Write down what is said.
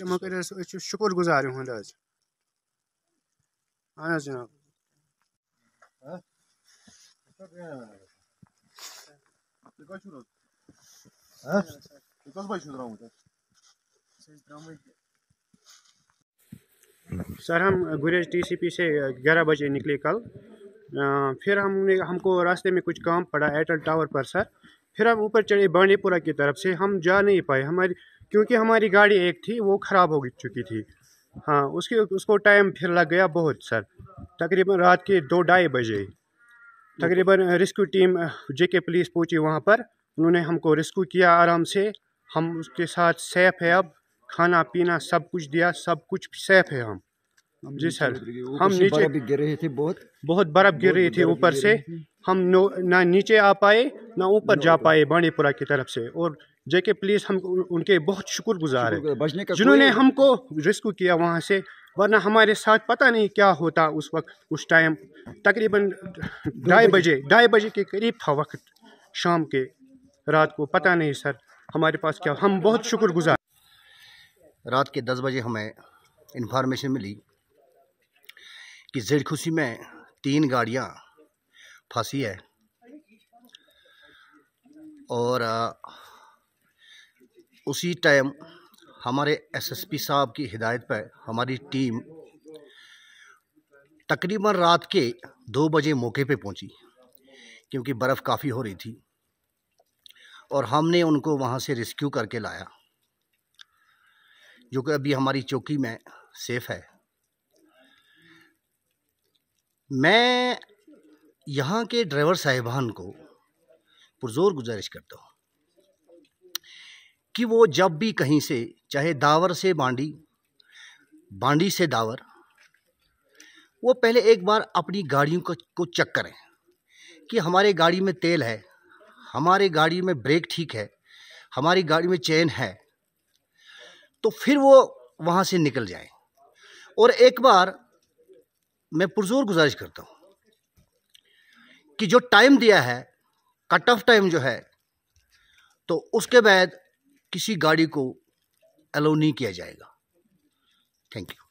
تِمو کٔرۍ أسۍ أسۍ چھِ شُکُر گُزار یِہُنٛد حظ اہن حظ جِناب सर हम गुरेज टीसीपी से ग्यारह बजे निकले कल फिर हमने हमको रास्ते में कुछ काम पड़ा एयरटेल टावर पर सर फिर हम ऊपर चढ़े बांडीपुरा की तरफ से हम जा नहीं पाए हमारी क्योंकि हमारी गाड़ी एक थी वो ख़राब हो चुकी थी हाँ उसके उसको टाइम फिर लग गया बहुत सर तकरीबन रात के दो ढाई बजे तकरीबन रेस्क्यू टीम जेके पुलिस पहुंची वहाँ पर उन्होंने हमको रेस्क्यू किया आराम से हम उसके साथ सेफ है अब खाना पीना सब कुछ दिया सब कुछ सेफ है हम जी सर हम नीचे गिर रहे थे बहुत बहुत बर्फ गिर रही थी ऊपर से हम ना नीचे आ पाए ना ऊपर जा पाए बाणीपुरा की तरफ से और जेके पुलिस हम उनके बहुत शुक्रगुजार है जिन्होंने हमको रेस्क्यू किया वहाँ से वरना हमारे साथ पता नहीं क्या होता उस वक्त उस टाइम तकरीबन ढाई बजे ढाई बजे के करीब था वक्त शाम के रात को पता नहीं सर हमारे पास क्या हम बहुत शुक्रगुजार रात के दस बजे हमें इन्फॉर्मेशन मिली कि जेड खुशी में तीन गाड़ियाँ फांसी है और उसी टाइम हमारे एसएसपी साहब की हिदायत पर हमारी टीम तकरीबन रात के दो बजे मौके पे पहुंची क्योंकि बर्फ़ काफ़ी हो रही थी और हमने उनको वहाँ से रेस्क्यू करके लाया जो कि अभी हमारी चौकी में सेफ़ है मैं यहाँ के ड्राइवर साहिबान को पुरजोर गुजारिश करता हूँ कि वो जब भी कहीं से चाहे दावर से बांडी बांडी से दावर वो पहले एक बार अपनी गाड़ियों को, को चेक करें कि हमारे गाड़ी में तेल है हमारे गाड़ी में ब्रेक ठीक है हमारी गाड़ी में चैन है तो फिर वो वहाँ से निकल जाए और एक बार मैं पुरजोर गुजारिश करता हूँ कि जो टाइम दिया है कट ऑफ टाइम जो है तो उसके बाद किसी गाड़ी को अलाउ नहीं किया जाएगा थैंक यू